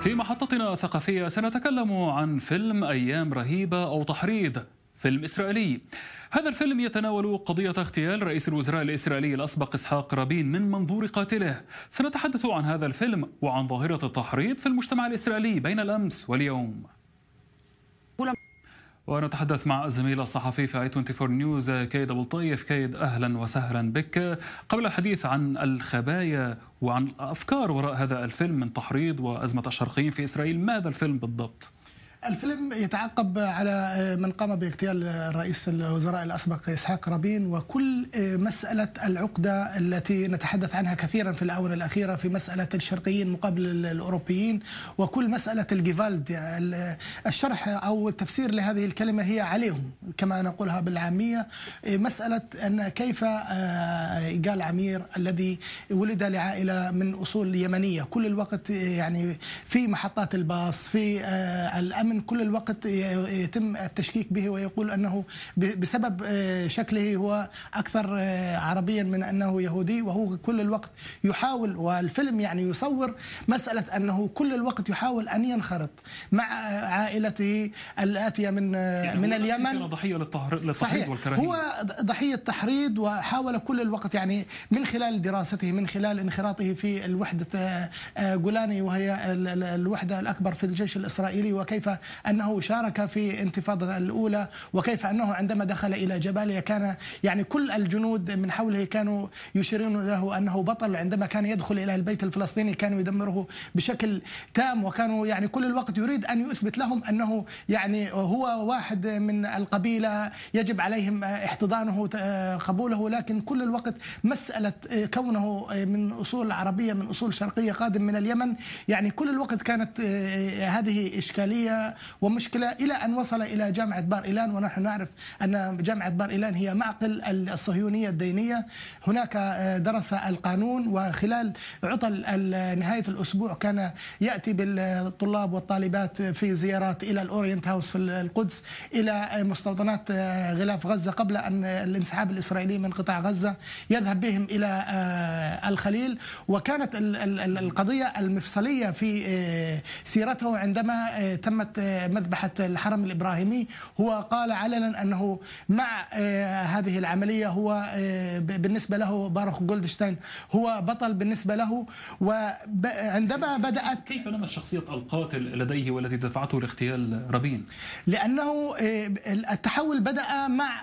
في محطتنا الثقافية سنتكلم عن فيلم أيام رهيبة أو تحريض فيلم إسرائيلي هذا الفيلم يتناول قضية اغتيال رئيس الوزراء الإسرائيلي الأسبق إسحاق رابين من منظور قاتله سنتحدث عن هذا الفيلم وعن ظاهرة التحريض في المجتمع الإسرائيلي بين الأمس واليوم ونتحدث مع الزميل الصحفي في اي 24 نيوز كيد ابو الطيف كيد اهلا وسهلا بك قبل الحديث عن الخبايا وعن الافكار وراء هذا الفيلم من تحريض وازمه الشرقيين في اسرائيل ماذا الفيلم بالضبط؟ الفيلم يتعقب على آه، من قام باغتيال رئيس الوزراء الاسبق اسحاق رابين وكل آه، مساله العقده التي نتحدث عنها كثيرا في الاونه الاخيره في مساله الشرقيين مقابل الاوروبيين وكل مساله الجيفالد الشرح او التفسير لهذه الكلمه هي عليهم كما نقولها بالعاميه آه، مساله ان كيف قال عمير الذي ولد لعائله من اصول يمنيه كل الوقت يعني في محطات الباص في الامن من كل الوقت يتم التشكيك به ويقول انه بسبب آه، شكله هو اكثر آه، عربيا من انه يهودي وهو كل الوقت يحاول والفيلم يعني يصور مساله انه كل الوقت يحاول ان ينخرط مع عائلته الاتيه من آه، يعني من اليمن ضحيه للتحريض صحيح والكراهيه هو ضحيه تحريض وحاول كل الوقت يعني من خلال دراسته من خلال انخراطه في الوحده جولاني وهي الوحده الاكبر في الجيش الاسرائيلي وكيف أنه شارك في انتفاضة الأولى وكيف أنه عندما دخل إلى جباليا كان يعني كل الجنود من حوله كانوا يشيرون له أنه بطل عندما كان يدخل إلى البيت الفلسطيني كانوا يدمره بشكل تام وكانوا يعني كل الوقت يريد أن يثبت لهم أنه يعني هو واحد من القبيلة يجب عليهم احتضانه قبوله لكن كل الوقت مسألة كونه من أصول عربية من أصول شرقية قادم من اليمن يعني كل الوقت كانت آه، هذه إشكالية ومشكلة إلى أن وصل إلى جامعة بار إيلان ونحن نعرف أن جامعة بار إيلان هي معقل الصهيونية الدينية هناك آه، درس القانون وخلال عطل نهاية الأسبوع كان يأتي بالطلاب والطالبات في زيارات إلى الأورينت هاوس في القدس إلى مستوطنات آه، غلاف غزة قبل أن الانسحاب الإسرائيلي من قطاع غزة يذهب بهم إلى آه، الخليل وكانت القضية المفصلية في سيرته عندما تمت مذبحة الحرم الإبراهيمي هو قال علنا أنه مع آه، هذه العملية هو آه، بالنسبة له باروخ جولدشتاين هو بطل بالنسبة له وعندما بدأت كيف نمت شخصية القاتل لديه والتي دفعته لاغتيال رابين؟ لأنه آه، التحول بدأ مع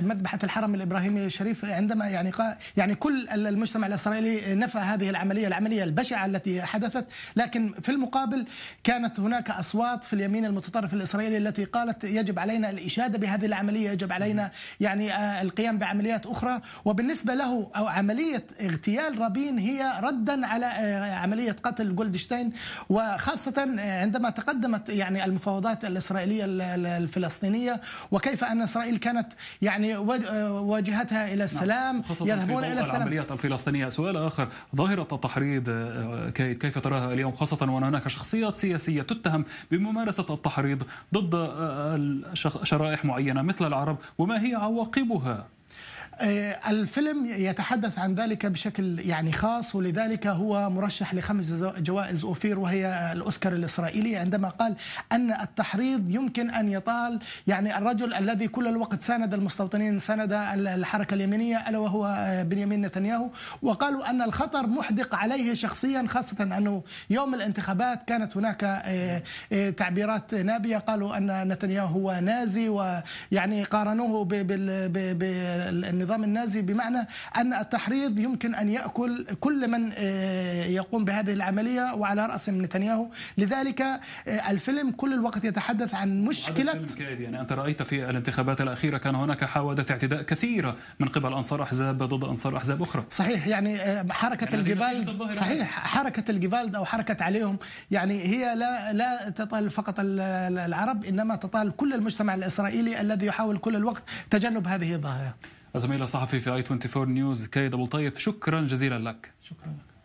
مذبحة الحرم الإبراهيمي الشريف عندما يعني يعني كل المجتمع الإسرائيلي نفى هذه العملية العملية البشعة التي حدثت لكن في المقابل كانت هناك أصوات في اليمين المتطرف الإسرائيلي التي قالت يجب علينا الإشادة بهذه العملية يجب علينا يعني آه، القيام بعمليات أخرى وبالنسبة له أو عملية اغتيال رابين هي ردا على آه، عملية قتل جولدشتاين وخاصة آه، عندما تقدمت يعني المفاوضات الإسرائيلية الفلسطينية وكيف أن إسرائيل كانت يعني واجهتها إلى نعم. السلام نعم. يذهبون إلى السلام العمليات الفلسطينية سؤال آخر ظاهرة التحريض كيف تراها اليوم خاصة وأن هناك شخصيات سياسية تتهم بممارسة التحريض ضد آه، آه، شرائح معينة مثل العرب وما هي عواقبها آه، الفيلم يتحدث عن ذلك بشكل يعني خاص ولذلك هو مرشح لخمس جوائز اوفير وهي الاوسكار الاسرائيلي عندما قال ان التحريض يمكن ان يطال يعني الرجل الذي كل الوقت ساند المستوطنين ساند الحركه اليمينيه الا وهو آه، بنيامين نتنياهو وقالوا ان الخطر محدق عليه شخصيا خاصه انه يوم الانتخابات كانت هناك آه، تعبيرات نابيه قالوا ان نتنياهو هو نازي ويعني قارنوه بال النظام النازي بمعنى أن التحريض يمكن أن يأكل كل من آه، يقوم بهذه العملية وعلى رأسهم نتنياهو لذلك آه، الفيلم كل الوقت يتحدث عن مشكلة يعني أنت رأيت في الانتخابات الأخيرة كان هناك حوادث اعتداء كثيرة من قبل أنصار أحزاب ضد أنصار أحزاب أخرى صحيح يعني آه، حركة يعني الجبال صحيح حركة الجبال أو حركة عليهم يعني هي لا لا تطال فقط العرب إنما تطال كل المجتمع الإسرائيلي الذي يحاول كل الوقت تجنب هذه الظاهرة زميلة صحفي في اي 24 نيوز كيد ابو طيب شكرا جزيلا لك شكرا لك